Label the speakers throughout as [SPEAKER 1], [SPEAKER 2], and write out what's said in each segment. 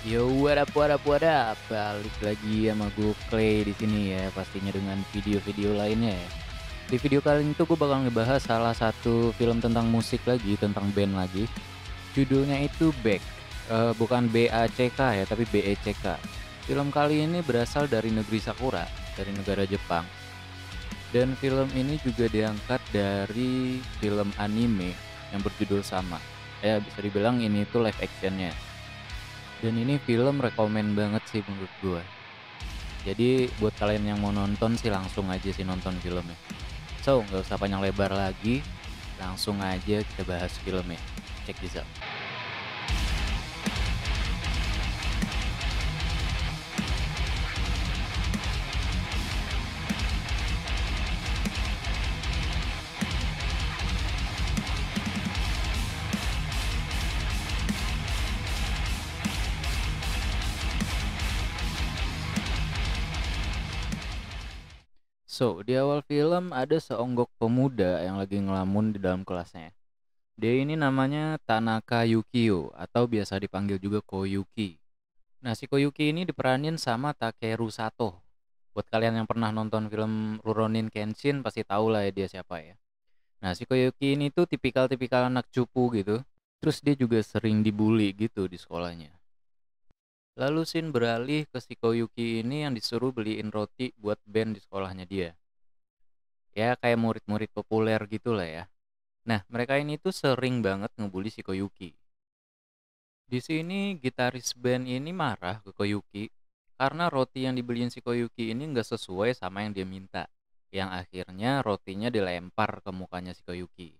[SPEAKER 1] Yo, what up, what up, what up? Balik lagi sama gue Clay di sini ya, pastinya dengan video-video lainnya ya. Di video kali ini tuh gue bakal ngebahas salah satu film tentang musik lagi, tentang band lagi. Judulnya itu Back, uh, bukan B A C K ya, tapi B E C K. Film kali ini berasal dari negeri Sakura, dari negara Jepang. Dan film ini juga diangkat dari film anime yang berjudul sama. Ya bisa dibilang ini itu live actionnya dan ini film rekomen banget sih menurut gue. Jadi buat kalian yang mau nonton sih langsung aja sih nonton filmnya. So, nggak usah panjang lebar lagi, langsung aja kita bahas filmnya. Check this out. So, di awal film ada seonggok pemuda yang lagi ngelamun di dalam kelasnya. Dia ini namanya Tanaka Yukio atau biasa dipanggil juga Koyuki. Nah, si Koyuki ini diperanin sama Takeru Sato. Buat kalian yang pernah nonton film Ruronin Kenshin pasti tau lah ya dia siapa ya. Nah, si Koyuki ini tuh tipikal-tipikal anak cupu gitu. Terus dia juga sering dibully gitu di sekolahnya. Lalu Shin beralih ke si Koyuki ini yang disuruh beliin roti buat band di sekolahnya dia. Ya kayak murid-murid populer gitu lah ya. Nah, mereka ini tuh sering banget ngebully si Koyuki. Di sini gitaris band ini marah ke Koyuki karena roti yang dibeliin si Koyuki ini nggak sesuai sama yang dia minta. Yang akhirnya rotinya dilempar ke mukanya si Koyuki.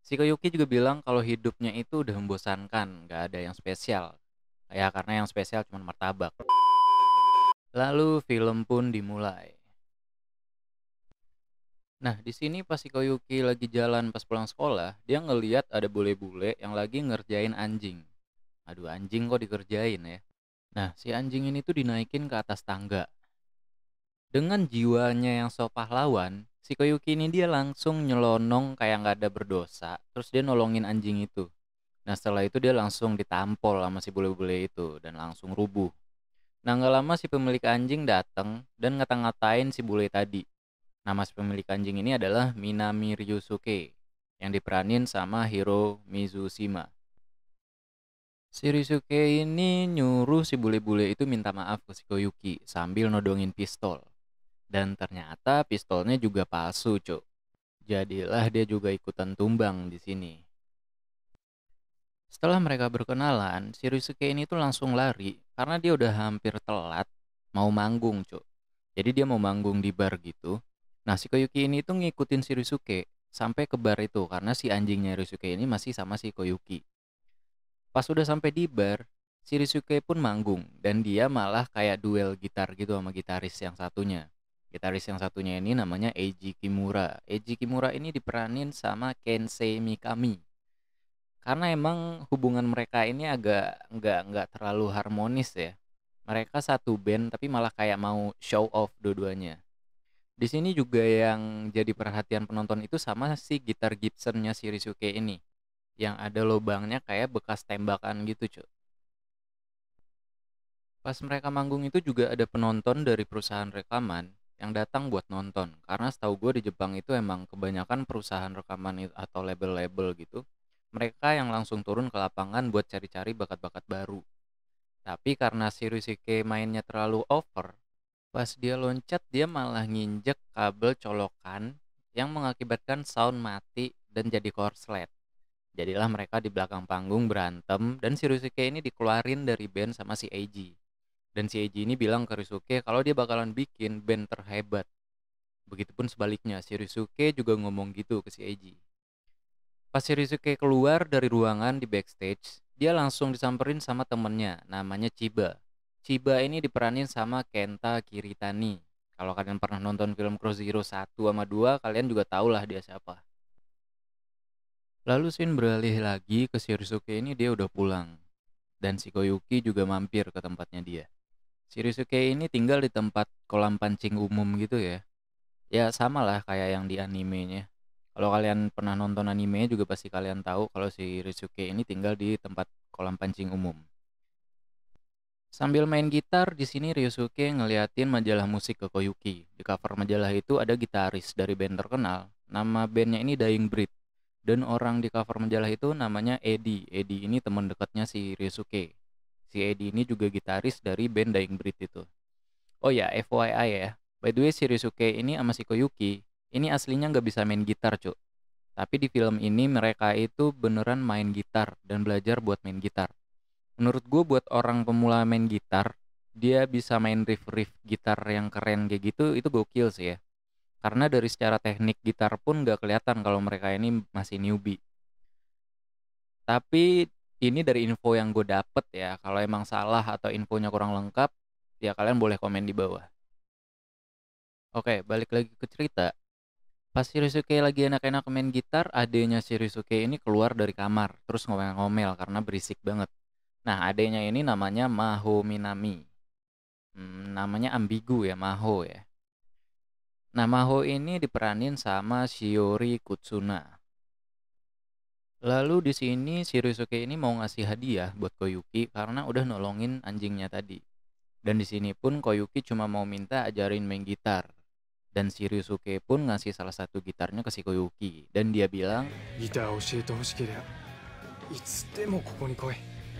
[SPEAKER 1] Si Koyuki juga bilang kalau hidupnya itu udah membosankan, nggak ada yang spesial. Ya karena yang spesial cuma martabak. Lalu film pun dimulai. Nah, di sini pas Koyuki lagi jalan pas pulang sekolah, dia ngeliat ada bule-bule yang lagi ngerjain anjing. Aduh, anjing kok dikerjain ya. Nah, si anjing ini tuh dinaikin ke atas tangga. Dengan jiwanya yang sopah lawan, si Koyuki ini dia langsung nyelonong kayak nggak ada berdosa, terus dia nolongin anjing itu. Nah setelah itu dia langsung ditampol sama si bule-bule itu dan langsung rubuh. Nah nggak lama si pemilik anjing datang dan ngata-ngatain si bule tadi. Nama si pemilik anjing ini adalah Minami Ryusuke yang diperanin sama Hiro Mizushima. Si Ryusuke ini nyuruh si bule-bule itu minta maaf ke si Koyuki sambil nodongin pistol. Dan ternyata pistolnya juga palsu, Cuk. Jadilah dia juga ikutan tumbang di sini. Setelah mereka berkenalan, si Ryusuke ini tuh langsung lari karena dia udah hampir telat mau manggung, Cuk. Jadi dia mau manggung di bar gitu. Nah, si Koyuki ini tuh ngikutin si Ryusuke sampai ke bar itu karena si anjingnya Ryusuke ini masih sama si Koyuki. Pas udah sampai di bar, si Ryusuke pun manggung dan dia malah kayak duel gitar gitu sama gitaris yang satunya. Gitaris yang satunya ini namanya Eiji Kimura. Eiji Kimura ini diperanin sama Kensei Mikami karena emang hubungan mereka ini agak nggak nggak terlalu harmonis ya mereka satu band tapi malah kayak mau show off dua-duanya di sini juga yang jadi perhatian penonton itu sama si gitar Gibsonnya si Rizuke ini yang ada lubangnya kayak bekas tembakan gitu cuy pas mereka manggung itu juga ada penonton dari perusahaan rekaman yang datang buat nonton karena setahu gue di Jepang itu emang kebanyakan perusahaan rekaman atau label-label gitu mereka yang langsung turun ke lapangan buat cari-cari bakat-bakat baru. Tapi karena Shirusuke mainnya terlalu over, pas dia loncat dia malah nginjek kabel colokan yang mengakibatkan sound mati dan jadi korslet. Jadilah mereka di belakang panggung berantem dan Shirusuke ini dikeluarin dari band sama si Eiji. Dan si Eiji ini bilang ke Risuke kalau dia bakalan bikin band terhebat. Begitupun sebaliknya, si juga ngomong gitu ke si Eiji. Pas Shizuke keluar dari ruangan di backstage, dia langsung disamperin sama temennya, namanya Chiba. Chiba ini diperanin sama Kenta Kiritani. Kalau kalian pernah nonton film Cross Zero 1 sama 2, kalian juga tau lah dia siapa. Lalu Shin beralih lagi ke Shizuke ini dia udah pulang. Dan si Koyuki juga mampir ke tempatnya dia. Shizuke ini tinggal di tempat kolam pancing umum gitu ya. Ya sama lah kayak yang di animenya kalau kalian pernah nonton anime juga pasti kalian tahu kalau si Rizuke ini tinggal di tempat kolam pancing umum. Sambil main gitar, di sini Ryusuke ngeliatin majalah musik ke Koyuki. Di cover majalah itu ada gitaris dari band terkenal. Nama bandnya ini Dying Breed. Dan orang di cover majalah itu namanya Eddie. Eddie ini teman dekatnya si Ryusuke. Si Eddie ini juga gitaris dari band Dying Breed itu. Oh ya, FYI ya. By the way, si Ryusuke ini sama si Koyuki ini aslinya nggak bisa main gitar cuk tapi di film ini mereka itu beneran main gitar dan belajar buat main gitar menurut gue buat orang pemula main gitar dia bisa main riff-riff gitar yang keren kayak gitu itu gokil sih ya karena dari secara teknik gitar pun nggak kelihatan kalau mereka ini masih newbie tapi ini dari info yang gue dapet ya kalau emang salah atau infonya kurang lengkap ya kalian boleh komen di bawah oke balik lagi ke cerita Pas Shirisuke lagi enak-enak main gitar, adenya Shirisuke ini keluar dari kamar, terus ngomel-ngomel karena berisik banget. Nah, adenya ini namanya Maho Minami. Hmm, namanya ambigu ya, Maho ya. Nah, Maho ini diperanin sama Shiori Kutsuna. Lalu di sini Shirisuke ini mau ngasih hadiah buat Koyuki karena udah nolongin anjingnya tadi. Dan di sini pun Koyuki cuma mau minta ajarin main gitar dan si Ryusuke pun ngasih salah satu gitarnya ke si Koyuki dan dia bilang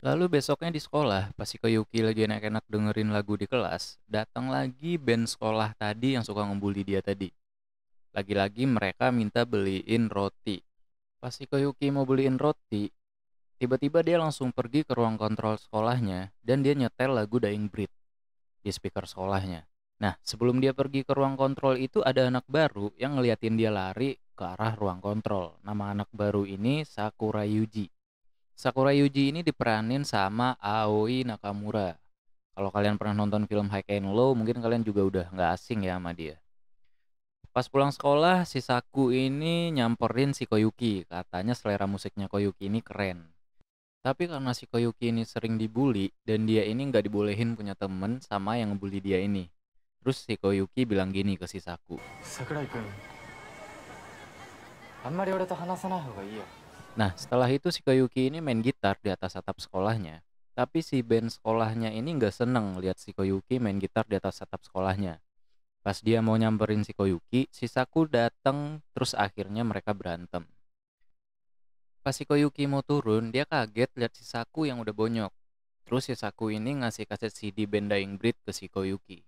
[SPEAKER 1] Lalu besoknya di sekolah, pas si Koyuki lagi enak-enak dengerin lagu di kelas, datang lagi band sekolah tadi yang suka ngebully dia tadi. Lagi-lagi mereka minta beliin roti. Pas si Koyuki mau beliin roti, tiba-tiba dia langsung pergi ke ruang kontrol sekolahnya dan dia nyetel lagu Dying Breed di speaker sekolahnya. Nah, sebelum dia pergi ke ruang kontrol itu ada anak baru yang ngeliatin dia lari ke arah ruang kontrol. Nama anak baru ini Sakura Yuji. Sakura Yuji ini diperanin sama Aoi Nakamura. Kalau kalian pernah nonton film High and Low, mungkin kalian juga udah nggak asing ya sama dia. Pas pulang sekolah, si Saku ini nyamperin si Koyuki. Katanya selera musiknya Koyuki ini keren. Tapi karena si Koyuki ini sering dibully dan dia ini nggak dibolehin punya temen sama yang ngebully dia ini. Terus si Koyuki bilang gini ke si Saku. Iya. Nah, setelah itu si Koyuki ini main gitar di atas atap sekolahnya. Tapi si band sekolahnya ini nggak seneng lihat si Koyuki main gitar di atas atap sekolahnya. Pas dia mau nyamperin si Koyuki, si Saku datang terus akhirnya mereka berantem. Pas si Koyuki mau turun, dia kaget lihat si Saku yang udah bonyok. Terus si Saku ini ngasih kaset CD band Dying Breed ke si Koyuki.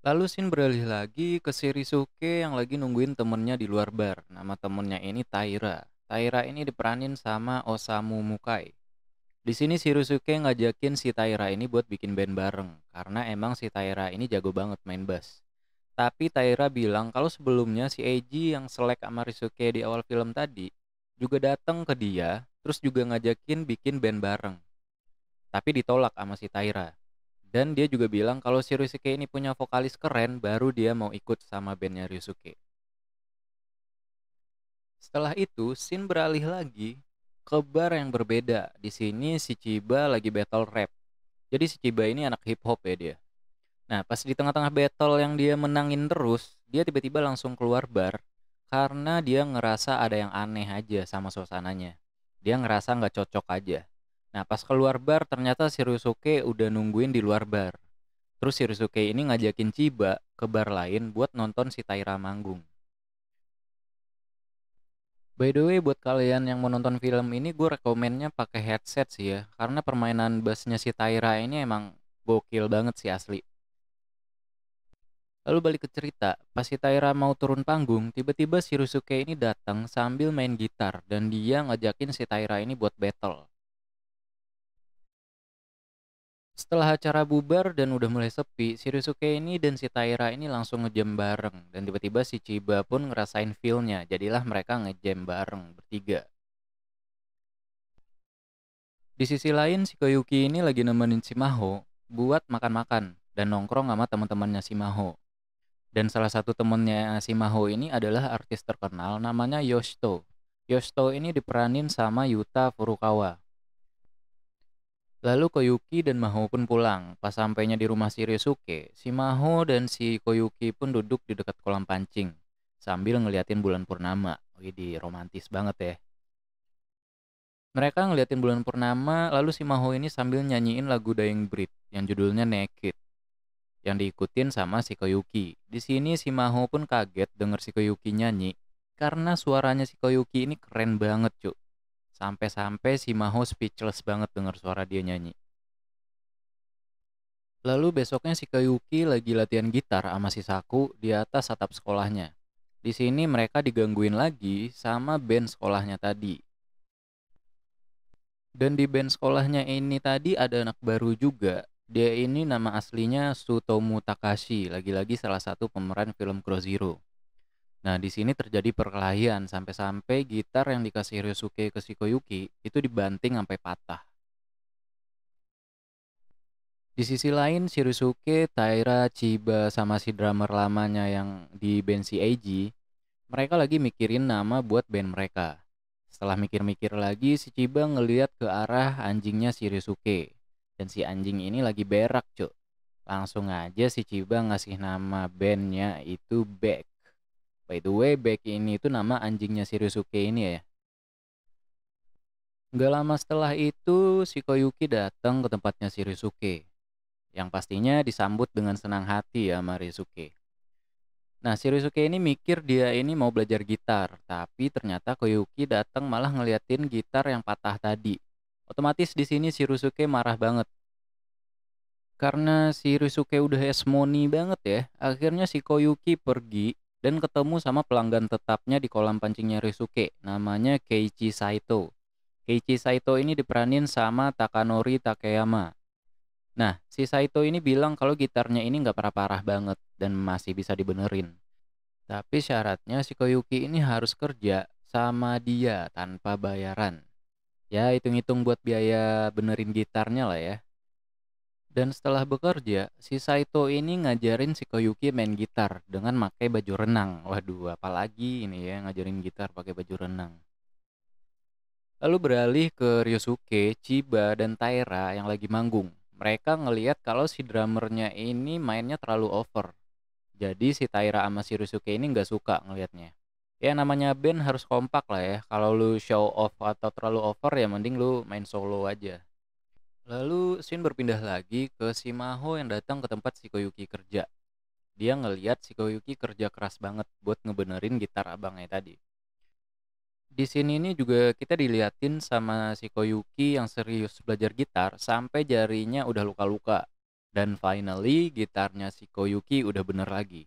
[SPEAKER 1] Lalu Shin beralih lagi ke Rizuke yang lagi nungguin temennya di luar bar. Nama temennya ini Taira. Taira ini diperanin sama Osamu Mukai. Di sini Rizuke ngajakin si Taira ini buat bikin band bareng karena emang si Taira ini jago banget main bass. Tapi Taira bilang kalau sebelumnya si Eiji yang selek sama Risuke di awal film tadi juga datang ke dia, terus juga ngajakin bikin band bareng. Tapi ditolak sama si Taira. Dan dia juga bilang kalau si Ryusuke ini punya vokalis keren, baru dia mau ikut sama bandnya Ryusuke. Setelah itu, Shin beralih lagi ke bar yang berbeda. Di sini si Chiba lagi battle rap. Jadi si Chiba ini anak hip hop ya dia. Nah, pas di tengah-tengah battle yang dia menangin terus, dia tiba-tiba langsung keluar bar karena dia ngerasa ada yang aneh aja sama suasananya. Dia ngerasa nggak cocok aja. Nah pas keluar bar ternyata si Ryusuke udah nungguin di luar bar. Terus si Ryusuke ini ngajakin Chiba ke bar lain buat nonton si Taira manggung. By the way, buat kalian yang mau nonton film ini, gue rekomennya pakai headset sih ya, karena permainan bassnya si Taira ini emang gokil banget sih asli. Lalu balik ke cerita, pas si Taira mau turun panggung, tiba-tiba si Rusuke ini datang sambil main gitar dan dia ngajakin si Taira ini buat battle. Setelah acara bubar dan udah mulai sepi, Shirisuke ini dan si Taira ini langsung ngejam bareng. Dan tiba-tiba si Chiba pun ngerasain feelnya, jadilah mereka ngejam bareng bertiga. Di sisi lain, si Koyuki ini lagi nemenin si Maho buat makan-makan dan nongkrong sama teman-temannya si Maho. Dan salah satu temennya si Maho ini adalah artis terkenal namanya Yoshito. Yoshito ini diperanin sama Yuta Furukawa. Lalu Koyuki dan Maho pun pulang. Pas sampainya di rumah si Ryosuke, si Maho dan si Koyuki pun duduk di dekat kolam pancing sambil ngeliatin bulan purnama. Wih, di romantis banget ya. Mereka ngeliatin bulan purnama, lalu si Maho ini sambil nyanyiin lagu Dying Breed yang judulnya Naked yang diikutin sama si Koyuki. Di sini si Maho pun kaget denger si Koyuki nyanyi karena suaranya si Koyuki ini keren banget, cuk. Sampai-sampai si Maho speechless banget dengar suara dia nyanyi. Lalu besoknya si Kayuki lagi latihan gitar sama si Saku di atas atap sekolahnya. Di sini mereka digangguin lagi sama band sekolahnya tadi. Dan di band sekolahnya ini tadi ada anak baru juga. Dia ini nama aslinya Sutomu Takashi, lagi-lagi salah satu pemeran film Crow Zero. Nah, di sini terjadi perkelahian sampai-sampai gitar yang dikasih Ryosuke ke Shikoyuki itu dibanting sampai patah. Di sisi lain, Shirusuke, Taira, Chiba, sama si drummer lamanya yang di band si mereka lagi mikirin nama buat band mereka. Setelah mikir-mikir lagi, si Chiba ngeliat ke arah anjingnya Shirusuke. Dan si anjing ini lagi berak, cuk. Langsung aja si Chiba ngasih nama bandnya itu Beck. By the way, Becky ini itu nama anjingnya si Ryusuke ini ya. Gak lama setelah itu, si Koyuki datang ke tempatnya si Ryusuke. Yang pastinya disambut dengan senang hati ya sama Ryusuke. Nah, si Ryusuke ini mikir dia ini mau belajar gitar, tapi ternyata Koyuki datang malah ngeliatin gitar yang patah tadi. Otomatis di sini si Ryusuke marah banget. Karena si Ryusuke udah esmoni banget ya, akhirnya si Koyuki pergi dan ketemu sama pelanggan tetapnya di kolam pancingnya Risuke, namanya Keiichi Saito. Keiichi Saito ini diperanin sama Takanori Takeyama. Nah, si Saito ini bilang kalau gitarnya ini nggak parah-parah banget dan masih bisa dibenerin. Tapi syaratnya si Koyuki ini harus kerja sama dia tanpa bayaran. Ya, hitung-hitung buat biaya benerin gitarnya lah ya. Dan setelah bekerja, si Saito ini ngajarin si Koyuki main gitar dengan pakai baju renang. Waduh, apalagi ini ya ngajarin gitar pakai baju renang. Lalu beralih ke Ryosuke, Chiba, dan Taira yang lagi manggung. Mereka ngeliat kalau si drummernya ini mainnya terlalu over. Jadi si Taira sama si Ryosuke ini nggak suka ngelihatnya. Ya namanya band harus kompak lah ya. Kalau lu show off atau terlalu over ya mending lu main solo aja. Lalu Shin berpindah lagi ke Shimaho yang datang ke tempat si Koyuki kerja. Dia ngeliat si Koyuki kerja keras banget buat ngebenerin gitar abangnya tadi. Di sini ini juga kita diliatin sama si Koyuki yang serius belajar gitar sampai jarinya udah luka-luka. Dan finally gitarnya si Koyuki udah bener lagi.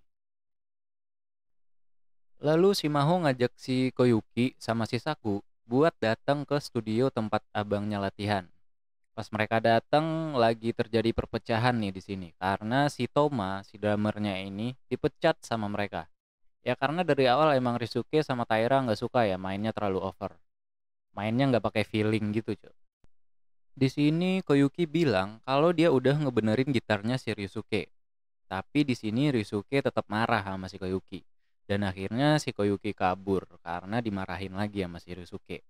[SPEAKER 1] Lalu si Maho ngajak si Koyuki sama si buat datang ke studio tempat abangnya latihan. Pas mereka datang lagi terjadi perpecahan nih di sini karena si Toma, si drummernya ini dipecat sama mereka. Ya karena dari awal emang Risuke sama Taira nggak suka ya mainnya terlalu over. Mainnya nggak pakai feeling gitu, cuy. Di sini Koyuki bilang kalau dia udah ngebenerin gitarnya si Risuke. Tapi di sini Risuke tetap marah sama si Koyuki. Dan akhirnya si Koyuki kabur karena dimarahin lagi sama si Risuke.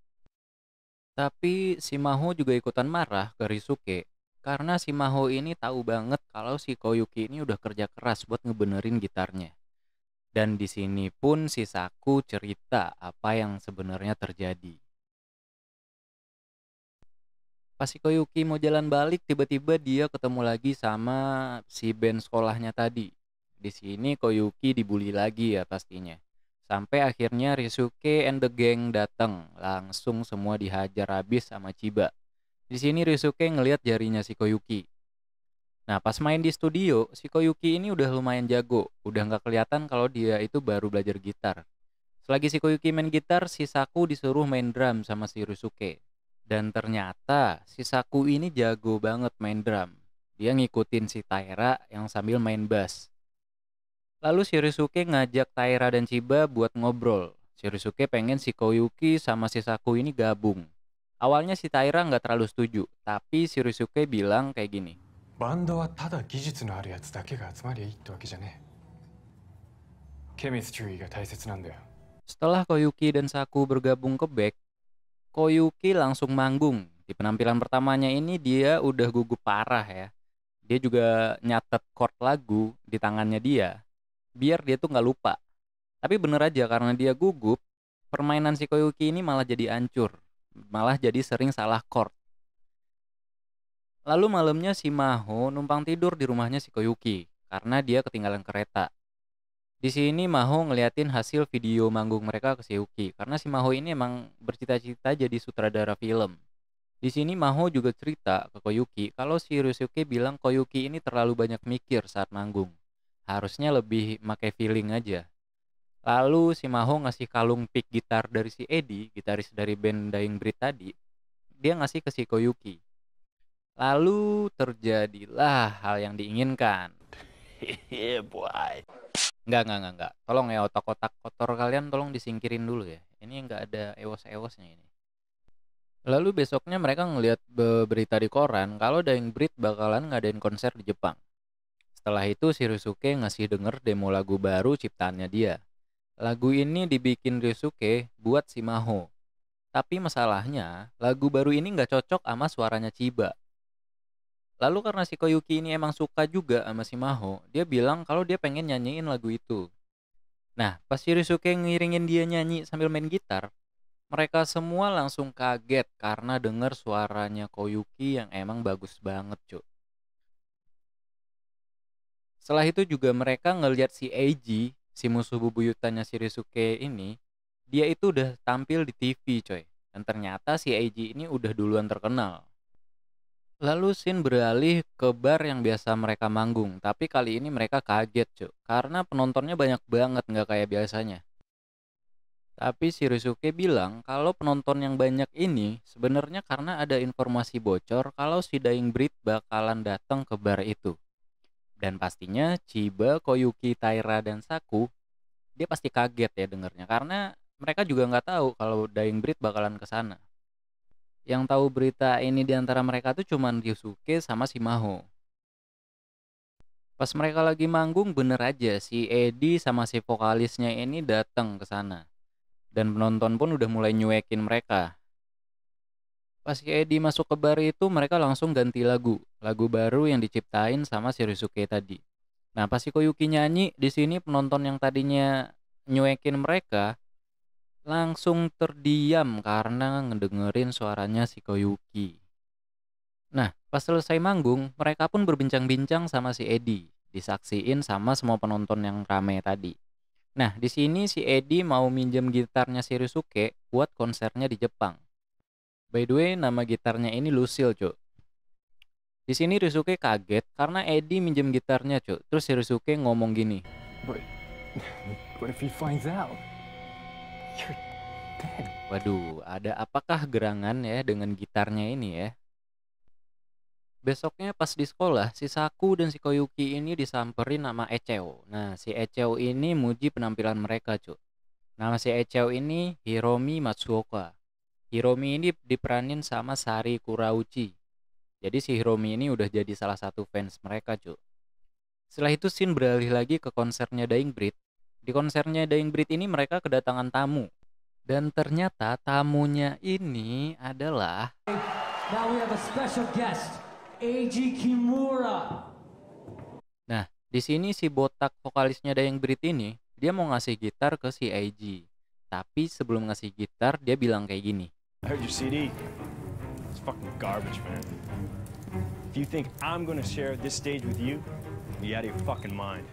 [SPEAKER 1] Tapi si Maho juga ikutan marah ke Risuke karena si Maho ini tahu banget kalau si Koyuki ini udah kerja keras buat ngebenerin gitarnya. Dan di sini pun si Saku cerita apa yang sebenarnya terjadi. Pas si Koyuki mau jalan balik, tiba-tiba dia ketemu lagi sama si band sekolahnya tadi. Di sini Koyuki dibully lagi ya pastinya. Sampai akhirnya Risuke and the gang datang, langsung semua dihajar habis sama Chiba. Di sini Risuke ngelihat jarinya si Koyuki. Nah, pas main di studio, si Koyuki ini udah lumayan jago, udah nggak kelihatan kalau dia itu baru belajar gitar. Selagi si Koyuki main gitar, si Saku disuruh main drum sama si Risuke. Dan ternyata si Saku ini jago banget main drum. Dia ngikutin si Taira yang sambil main bass. Lalu Shirisuke ngajak Taira dan Chiba buat ngobrol. Shirisuke pengen si Koyuki sama si Saku ini gabung. Awalnya si Taira nggak terlalu setuju, tapi Shirisuke bilang kayak gini. Bando wa tada gijutsu no aru yatsu dake ga atsumari e itte wake ja ne. Chemistry ga taisetsu nan da Setelah Koyuki dan Saku bergabung ke Beck, Koyuki langsung manggung. Di penampilan pertamanya ini dia udah gugup parah ya. Dia juga nyatet chord lagu di tangannya dia biar dia tuh nggak lupa. Tapi bener aja karena dia gugup, permainan si Koyuki ini malah jadi hancur, malah jadi sering salah chord. Lalu malamnya si Maho numpang tidur di rumahnya si Koyuki karena dia ketinggalan kereta. Di sini Maho ngeliatin hasil video manggung mereka ke si Yuki karena si Maho ini emang bercita-cita jadi sutradara film. Di sini Maho juga cerita ke Koyuki kalau si Ryusuke bilang Koyuki ini terlalu banyak mikir saat manggung harusnya lebih make feeling aja. Lalu si Maho ngasih kalung pick gitar dari si Edi, gitaris dari band Dying Breed tadi. Dia ngasih ke si Koyuki. Lalu terjadilah hal yang diinginkan. Enggak, enggak, enggak, enggak. Tolong ya otak-otak kotor kalian tolong disingkirin dulu ya. Ini enggak ada ewos-ewosnya ini. Lalu besoknya mereka ngelihat berita di koran kalau Dying Breed bakalan ngadain konser di Jepang. Setelah itu Ryusuke ngasih denger demo lagu baru ciptaannya dia. Lagu ini dibikin Ryusuke buat si Maho. Tapi masalahnya, lagu baru ini nggak cocok sama suaranya Chiba. Lalu karena si Koyuki ini emang suka juga sama si Maho, dia bilang kalau dia pengen nyanyiin lagu itu. Nah, pas Ryusuke ngiringin dia nyanyi sambil main gitar, mereka semua langsung kaget karena denger suaranya Koyuki yang emang bagus banget, cuk. Setelah itu juga mereka ngelihat si Eiji, si musuh bubuyutannya si Risuke ini, dia itu udah tampil di TV coy. Dan ternyata si Eiji ini udah duluan terkenal. Lalu Shin beralih ke bar yang biasa mereka manggung, tapi kali ini mereka kaget cuy, karena penontonnya banyak banget nggak kayak biasanya. Tapi si Risuke bilang kalau penonton yang banyak ini sebenarnya karena ada informasi bocor kalau si Dying Breed bakalan datang ke bar itu. Dan pastinya Chiba, Koyuki, Taira, dan Saku dia pasti kaget ya dengernya karena mereka juga nggak tahu kalau Dying Breed bakalan ke sana. Yang tahu berita ini di antara mereka tuh cuman Ryusuke sama si Maho. Pas mereka lagi manggung bener aja si Edi sama si vokalisnya ini datang ke sana. Dan penonton pun udah mulai nyuekin mereka. Pas si Edi masuk ke bar itu mereka langsung ganti lagu, lagu baru yang diciptain sama si Rizuke tadi. Nah, pas si Koyuki nyanyi, di sini penonton yang tadinya nyuekin mereka langsung terdiam karena ngedengerin suaranya si Koyuki. Nah, pas selesai manggung, mereka pun berbincang-bincang sama si Edi, disaksiin sama semua penonton yang rame tadi. Nah, di sini si Edi mau minjem gitarnya si Rizuke buat konsernya di Jepang. By the way, nama gitarnya ini Lucil, cuk. Di sini Risuke kaget karena Eddie minjem gitarnya, cuk. Terus Rizuke ngomong gini. But, if he finds out, you're dead. Waduh, ada apakah gerangan ya dengan gitarnya ini ya? Besoknya pas di sekolah, si Saku dan si Koyuki ini disamperin nama Echeo. Nah, si Echeo ini muji penampilan mereka, cuk. Nama si Echeo ini Hiromi Matsuoka. Hiromi ini diperanin sama Sari Kurauchi. Jadi si Hiromi ini udah jadi salah satu fans mereka, cuy. Setelah itu Shin beralih lagi ke konsernya Dying Breed. Di konsernya Dying Breed ini mereka kedatangan tamu. Dan ternyata tamunya ini adalah Nah, di sini si botak vokalisnya Dying Breed ini, dia mau ngasih gitar ke si Eiji. Tapi sebelum ngasih gitar, dia bilang kayak gini. I heard your CD. It's fucking garbage, man. If you think I'm gonna share this stage with you, out of your fucking mind.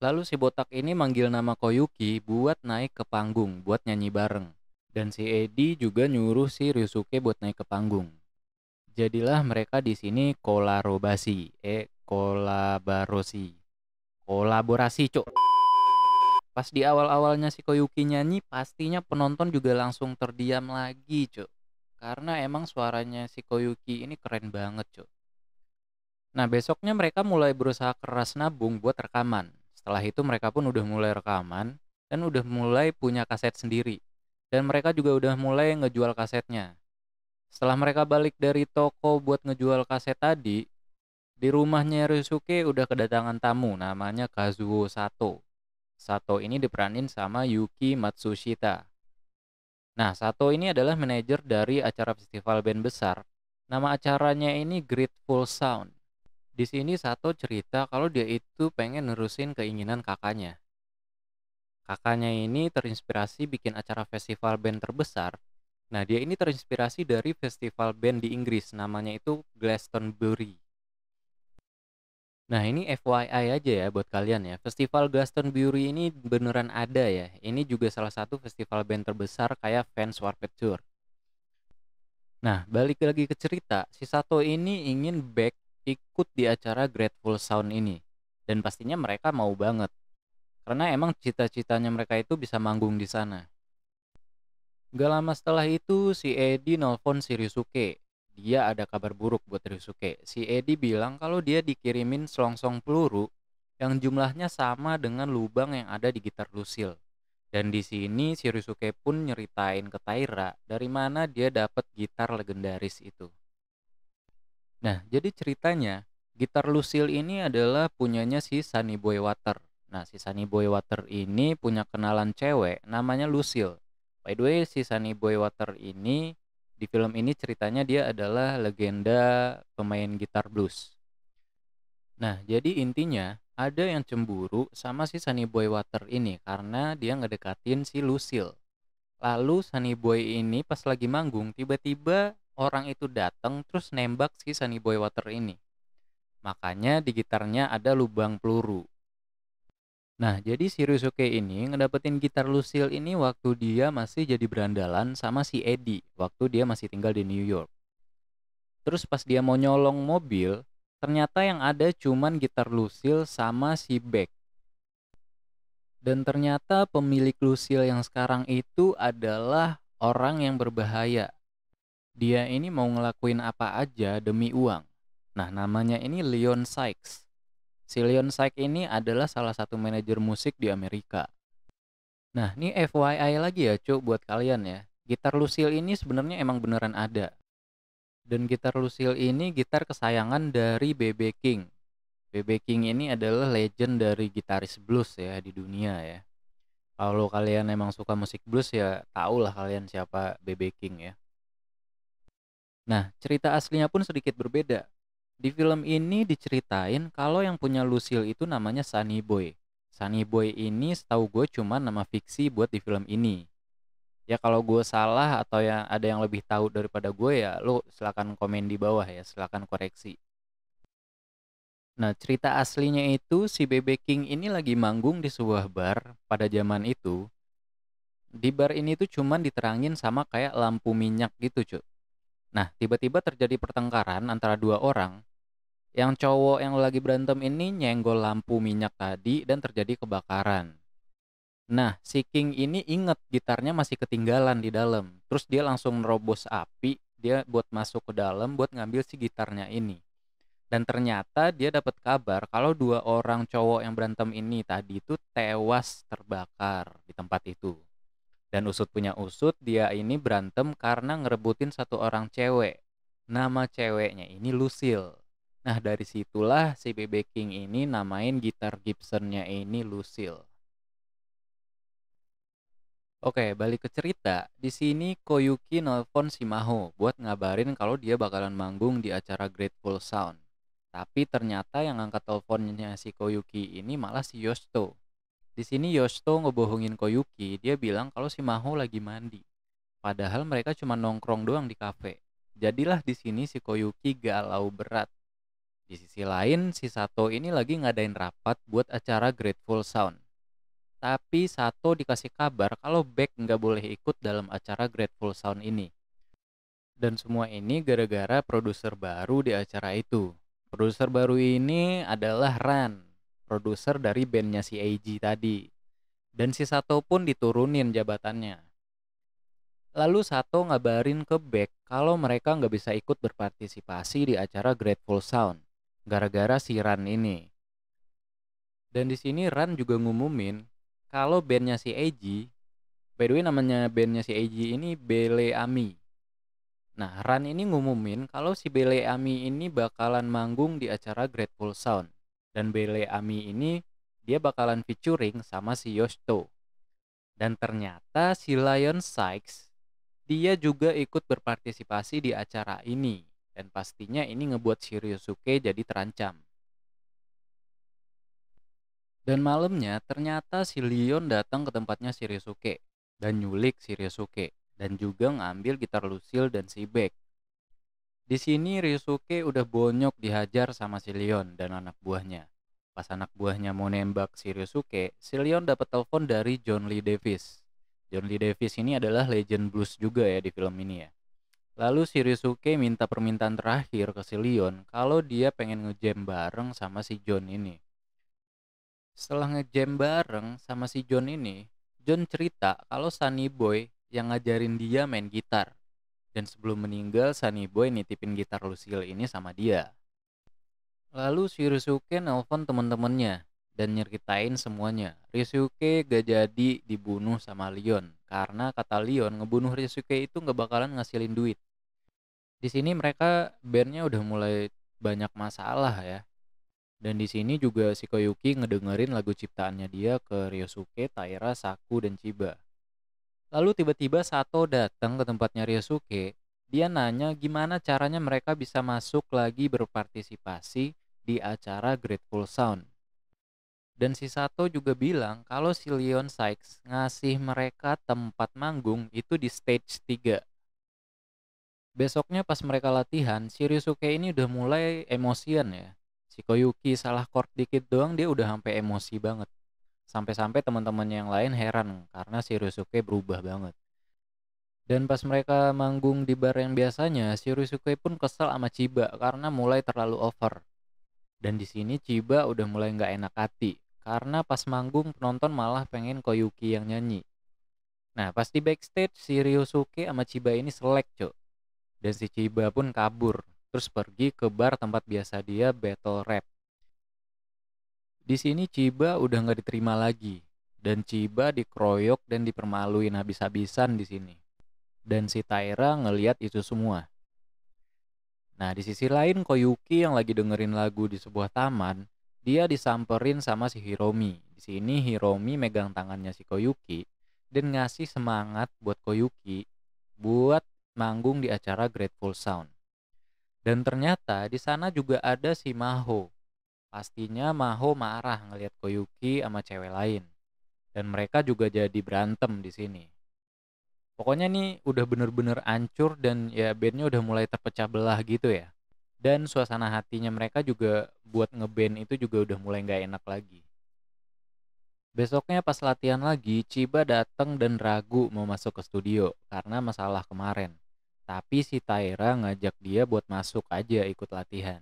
[SPEAKER 1] Lalu si botak ini manggil nama Koyuki buat naik ke panggung, buat nyanyi bareng. Dan si Edi juga nyuruh si Ryusuke buat naik ke panggung. Jadilah mereka di sini kolarobasi, eh kolaborasi. Kolaborasi, cok. Pas di awal-awalnya si Koyuki nyanyi, pastinya penonton juga langsung terdiam lagi, Cuk. Karena emang suaranya si Koyuki ini keren banget, Cuk. Nah, besoknya mereka mulai berusaha keras nabung buat rekaman. Setelah itu mereka pun udah mulai rekaman dan udah mulai punya kaset sendiri. Dan mereka juga udah mulai ngejual kasetnya. Setelah mereka balik dari toko buat ngejual kaset tadi, di rumahnya Ryusuke udah kedatangan tamu namanya Kazuo Sato. Sato ini diperanin sama Yuki Matsushita. Nah, Sato ini adalah manajer dari acara festival band besar. Nama acaranya ini Grateful Sound. Di sini Sato cerita kalau dia itu pengen nerusin keinginan kakaknya. Kakaknya ini terinspirasi bikin acara festival band terbesar. Nah, dia ini terinspirasi dari festival band di Inggris, namanya itu Glastonbury. Nah, ini FYI aja ya buat kalian ya. Festival Glastonbury ini beneran ada ya. Ini juga salah satu festival band terbesar kayak Fans Warped Tour. Nah, balik lagi ke cerita, si Sato ini ingin back ikut di acara Grateful Sound ini. Dan pastinya mereka mau banget. Karena emang cita-citanya mereka itu bisa manggung di sana. Gak lama setelah itu, si Edi nelfon si Ryusuke dia ada kabar buruk buat Ryusuke. Si Edi bilang kalau dia dikirimin selongsong peluru yang jumlahnya sama dengan lubang yang ada di gitar Lucille. Dan di sini si Ryusuke pun nyeritain ke Taira dari mana dia dapat gitar legendaris itu. Nah, jadi ceritanya gitar Lucille ini adalah punyanya si Sunny Boy Water. Nah, si Sunny Boy Water ini punya kenalan cewek namanya Lucille. By the way, si Sunny Boy Water ini di film ini ceritanya dia adalah legenda pemain gitar blues. Nah, jadi intinya ada yang cemburu sama si Sunny Boy Water ini karena dia ngedekatin si Lucille. Lalu Sunny Boy ini pas lagi manggung tiba-tiba orang itu datang terus nembak si Sunny Boy Water ini. Makanya di gitarnya ada lubang peluru. Nah, jadi si Ryusuke ini ngedapetin gitar Lucille ini waktu dia masih jadi berandalan sama si Eddie, waktu dia masih tinggal di New York. Terus pas dia mau nyolong mobil, ternyata yang ada cuman gitar Lucille sama si Beck. Dan ternyata pemilik Lucille yang sekarang itu adalah orang yang berbahaya. Dia ini mau ngelakuin apa aja demi uang. Nah, namanya ini Leon Sykes. Si Leon Syke ini adalah salah satu manajer musik di Amerika. Nah, ini FYI lagi ya, cuk, buat kalian ya. Gitar Lucille ini sebenarnya emang beneran ada. Dan gitar Lucille ini gitar kesayangan dari BB King. BB King ini adalah legend dari gitaris blues ya di dunia ya. Kalau kalian emang suka musik blues ya lah kalian siapa BB King ya. Nah, cerita aslinya pun sedikit berbeda. Di film ini diceritain kalau yang punya Lucille itu namanya Sunny Boy. Sunny Boy ini setahu gue cuma nama fiksi buat di film ini. Ya kalau gue salah atau yang ada yang lebih tahu daripada gue ya lo silakan komen di bawah ya, silakan koreksi. Nah cerita aslinya itu si Bebe King ini lagi manggung di sebuah bar pada zaman itu. Di bar ini tuh cuman diterangin sama kayak lampu minyak gitu cuy. Nah, tiba-tiba terjadi pertengkaran antara dua orang yang cowok yang lagi berantem ini nyenggol lampu minyak tadi dan terjadi kebakaran. Nah, si King ini inget gitarnya masih ketinggalan di dalam. Terus dia langsung merobos api, dia buat masuk ke dalam buat ngambil si gitarnya ini. Dan ternyata dia dapat kabar kalau dua orang cowok yang berantem ini tadi itu tewas terbakar di tempat itu. Dan usut punya usut, dia ini berantem karena ngerebutin satu orang cewek. Nama ceweknya ini Lucille. Nah dari situlah si BB King ini namain gitar Gibsonnya ini Lucille. Oke, balik ke cerita. Di sini Koyuki nelfon si Maho buat ngabarin kalau dia bakalan manggung di acara Grateful Sound. Tapi ternyata yang angkat teleponnya si Koyuki ini malah si Yosto. Di sini Yosto ngebohongin Koyuki, dia bilang kalau si Maho lagi mandi. Padahal mereka cuma nongkrong doang di kafe. Jadilah di sini si Koyuki galau berat di sisi lain, si Sato ini lagi ngadain rapat buat acara Grateful Sound. Tapi Sato dikasih kabar kalau Beck nggak boleh ikut dalam acara Grateful Sound ini. Dan semua ini gara-gara produser baru di acara itu. Produser baru ini adalah Ran, produser dari bandnya si AG tadi. Dan si Sato pun diturunin jabatannya. Lalu Sato ngabarin ke Beck kalau mereka nggak bisa ikut berpartisipasi di acara Grateful Sound gara-gara si Ran ini. Dan di sini Ran juga ngumumin kalau bandnya si AJ, by the way namanya bandnya si AJ ini Bele Ami. Nah, Ran ini ngumumin kalau si Bele Ami ini bakalan manggung di acara Grateful Sound. Dan Bele Ami ini dia bakalan featuring sama si Yoshito. Dan ternyata si Lion Sykes dia juga ikut berpartisipasi di acara ini. Dan pastinya ini ngebuat Ryosuke jadi terancam. Dan malamnya ternyata si Leon datang ke tempatnya Ryosuke dan nyulik Ryosuke dan juga ngambil gitar Lucille dan si Beck. Di sini Ryosuke udah bonyok dihajar sama si Leon dan anak buahnya. Pas anak buahnya mau nembak si Ryosuke, si Leon dapat telepon dari John Lee Davis. John Lee Davis ini adalah legend blues juga ya di film ini ya. Lalu Shirisuke minta permintaan terakhir ke si Leon kalau dia pengen ngejam bareng sama si John ini. Setelah ngejam bareng sama si John ini, John cerita kalau Sunny Boy yang ngajarin dia main gitar. Dan sebelum meninggal, Sunny Boy nitipin gitar Lucille ini sama dia. Lalu Shirisuke nelpon temen-temennya dan nyeritain semuanya. Ryusuke gak jadi dibunuh sama Leon karena kata Leon ngebunuh Ryusuke itu gak bakalan ngasilin duit di sini mereka bandnya udah mulai banyak masalah ya. Dan di sini juga si Koyuki ngedengerin lagu ciptaannya dia ke Ryosuke, Taira, Saku, dan Chiba. Lalu tiba-tiba Sato datang ke tempatnya Ryosuke. Dia nanya gimana caranya mereka bisa masuk lagi berpartisipasi di acara Grateful Sound. Dan si Sato juga bilang kalau si Leon Sykes ngasih mereka tempat manggung itu di stage 3 Besoknya pas mereka latihan, si Ryusuke ini udah mulai emosian ya. Si Koyuki salah chord dikit doang dia udah sampai emosi banget. Sampai-sampai teman-temannya yang lain heran karena si Ryusuke berubah banget. Dan pas mereka manggung di bar yang biasanya, si Ryusuke pun kesel sama Chiba karena mulai terlalu over. Dan di sini Chiba udah mulai nggak enak hati karena pas manggung penonton malah pengen Koyuki yang nyanyi. Nah, pasti backstage si Ryusuke sama Chiba ini selek, Cok. Dan si Ciba pun kabur, terus pergi ke bar tempat biasa dia battle rap. Di sini Ciba udah nggak diterima lagi, dan Ciba dikeroyok dan dipermaluin habis-habisan di sini. Dan si Taira ngeliat itu semua. Nah, di sisi lain Koyuki yang lagi dengerin lagu di sebuah taman, dia disamperin sama si Hiromi. Di sini Hiromi megang tangannya si Koyuki dan ngasih semangat buat Koyuki buat manggung di acara Grateful Sound. Dan ternyata di sana juga ada si Maho. Pastinya Maho marah ngelihat Koyuki sama cewek lain. Dan mereka juga jadi berantem di sini. Pokoknya nih udah bener-bener ancur dan ya bandnya udah mulai terpecah belah gitu ya. Dan suasana hatinya mereka juga buat ngeband itu juga udah mulai nggak enak lagi. Besoknya pas latihan lagi, Ciba datang dan ragu mau masuk ke studio karena masalah kemarin. Tapi si Taira ngajak dia buat masuk aja ikut latihan.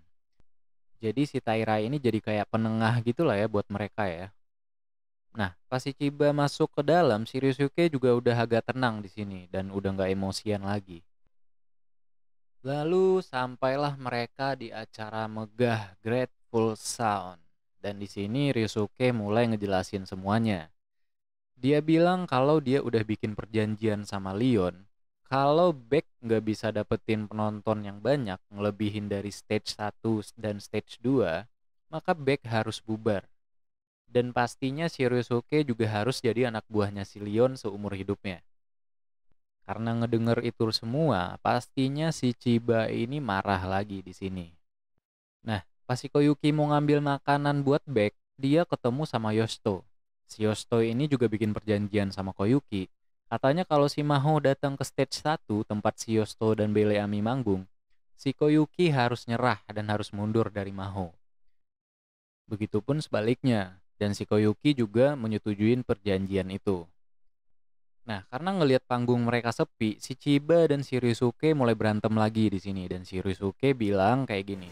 [SPEAKER 1] Jadi si Taira ini jadi kayak penengah gitu lah ya buat mereka ya. Nah, pas si Chiba masuk ke dalam, si Ryusuke juga udah agak tenang di sini dan udah nggak emosian lagi. Lalu sampailah mereka di acara megah Grateful Sound dan di sini Ryusuke mulai ngejelasin semuanya. Dia bilang kalau dia udah bikin perjanjian sama Leon, kalau back nggak bisa dapetin penonton yang banyak, ngelebihin dari stage 1 dan stage 2, maka back harus bubar. Dan pastinya Ryusuke juga harus jadi anak buahnya si Leon seumur hidupnya. Karena ngedenger itu semua, pastinya si Chiba ini marah lagi di sini. Nah, pas si Koyuki mau ngambil makanan buat back, dia ketemu sama Yosto Si Yosto ini juga bikin perjanjian sama Koyuki Katanya kalau si Maho datang ke stage 1 tempat si Yosto dan Bele Ami manggung, si Koyuki harus nyerah dan harus mundur dari Maho. Begitupun sebaliknya, dan si Koyuki juga menyetujuin perjanjian itu. Nah, karena ngelihat panggung mereka sepi, si Chiba dan si Ryusuke mulai berantem lagi di sini dan si Ryusuke bilang kayak gini.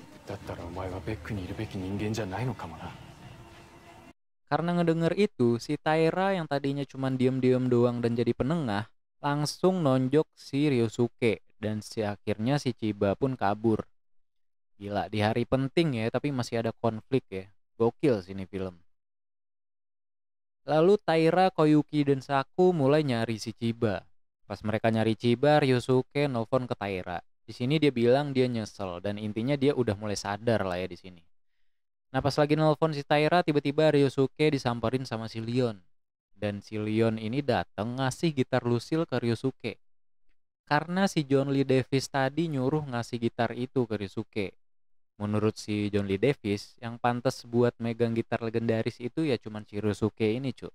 [SPEAKER 1] Karena ngedenger itu, si Taira yang tadinya cuma diem-diem doang dan jadi penengah, langsung nonjok si Ryosuke dan si akhirnya si Chiba pun kabur. Gila, di hari penting ya, tapi masih ada konflik ya. Gokil sini film. Lalu Taira, Koyuki, dan Saku mulai nyari si Chiba. Pas mereka nyari Chiba, Ryosuke nelfon ke Taira. Di sini dia bilang dia nyesel dan intinya dia udah mulai sadar lah ya di sini. Nah pas lagi nelfon si Taira tiba-tiba Ryosuke disamperin sama si Leon. Dan si Leon ini dateng ngasih gitar Lucille ke Ryosuke. Karena si John Lee Davis tadi nyuruh ngasih gitar itu ke Ryosuke. Menurut si John Lee Davis, yang pantas buat megang gitar legendaris itu ya cuman si Ryosuke ini cu.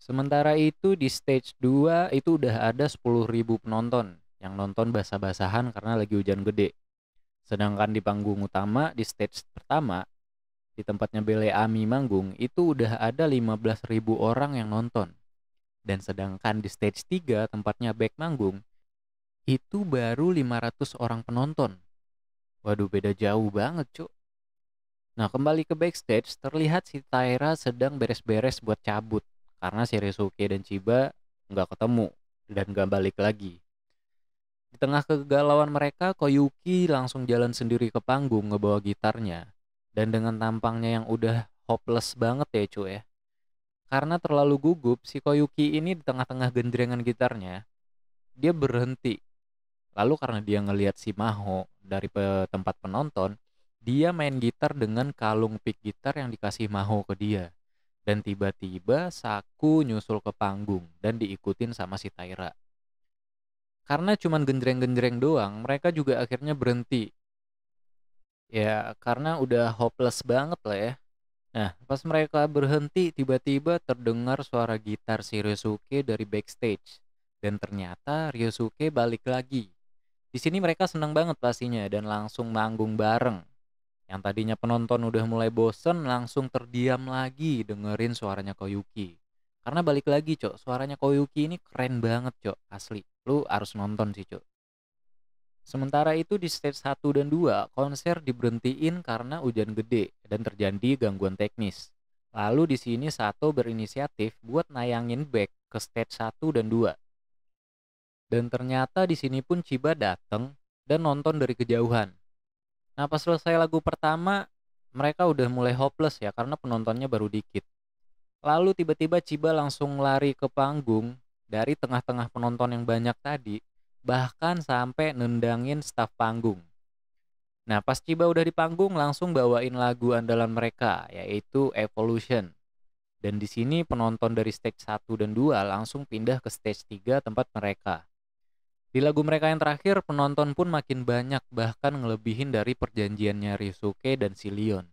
[SPEAKER 1] Sementara itu di stage 2 itu udah ada 10.000 penonton yang nonton basah-basahan karena lagi hujan gede. Sedangkan di panggung utama di stage pertama di tempatnya Bele Ami manggung itu udah ada 15.000 orang yang nonton. Dan sedangkan di stage 3 tempatnya Back manggung itu baru 500 orang penonton. Waduh beda jauh banget cuk. Nah kembali ke backstage terlihat si Taira sedang beres-beres buat cabut karena si Rizuki dan Chiba nggak ketemu dan nggak balik lagi. Di tengah kegalauan mereka, Koyuki langsung jalan sendiri ke panggung ngebawa gitarnya dan dengan tampangnya yang udah hopeless banget ya cuy ya. Karena terlalu gugup, si Koyuki ini di tengah-tengah gendrengan gitarnya, dia berhenti. Lalu karena dia ngelihat si Maho dari pe tempat penonton, dia main gitar dengan kalung pick gitar yang dikasih Maho ke dia. Dan tiba-tiba Saku nyusul ke panggung dan diikutin sama si Taira. Karena cuman gendreng-gendreng doang, mereka juga akhirnya berhenti Ya, karena udah hopeless banget lah ya. Nah, pas mereka berhenti, tiba-tiba terdengar suara gitar si Ryosuke dari backstage. Dan ternyata Ryosuke balik lagi. Di sini mereka seneng banget pastinya dan langsung manggung bareng. Yang tadinya penonton udah mulai bosen, langsung terdiam lagi dengerin suaranya Koyuki. Karena balik lagi, Cok, suaranya Koyuki ini keren banget, Cok, asli. Lu harus nonton sih, Cok. Sementara itu di stage 1 dan 2, konser diberhentiin karena hujan gede dan terjadi gangguan teknis. Lalu di sini Sato berinisiatif buat nayangin back ke stage 1 dan 2. Dan ternyata di sini pun Ciba datang dan nonton dari kejauhan. Nah pas selesai lagu pertama, mereka udah mulai hopeless ya karena penontonnya baru dikit. Lalu tiba-tiba Ciba langsung lari ke panggung dari tengah-tengah penonton yang banyak tadi bahkan sampai nendangin staf panggung. Nah, pas Ciba udah di panggung langsung bawain lagu andalan mereka yaitu Evolution. Dan di sini penonton dari stage 1 dan 2 langsung pindah ke stage 3 tempat mereka. Di lagu mereka yang terakhir, penonton pun makin banyak bahkan ngelebihin dari perjanjiannya Ryusuke dan Leon.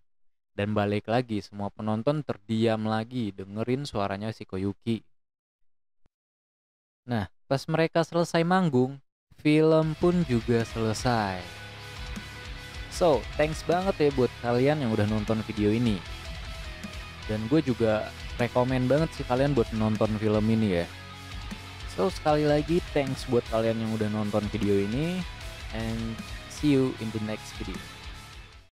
[SPEAKER 1] Dan balik lagi, semua penonton terdiam lagi dengerin suaranya si Koyuki. Nah, Pas mereka selesai manggung, film pun juga selesai. So, thanks banget ya buat kalian yang udah nonton video ini. Dan gue juga rekomen banget sih kalian buat nonton film ini ya. So, sekali lagi thanks buat kalian yang udah nonton video ini. And see you in the next video.